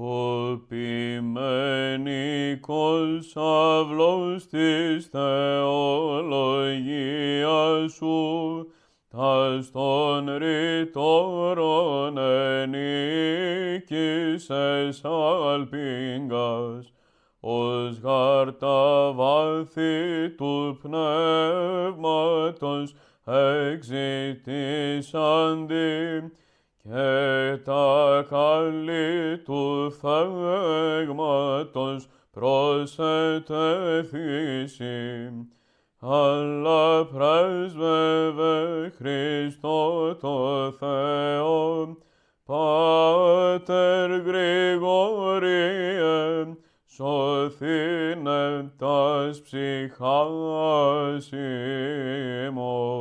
Οπημένικος αυλός της θεολογίας σου, τας των ρητόρων ενίκησες αλπίγκας, ως γάρτα βάθη του πνεύματος εξητήσαντι, και τα καλή του φέγματος προσετεθήσει. Αλλά πρέσβευε Χριστό το Θεό, Πάτερ Γρηγοριέ, σωθήνε τας ψυχάς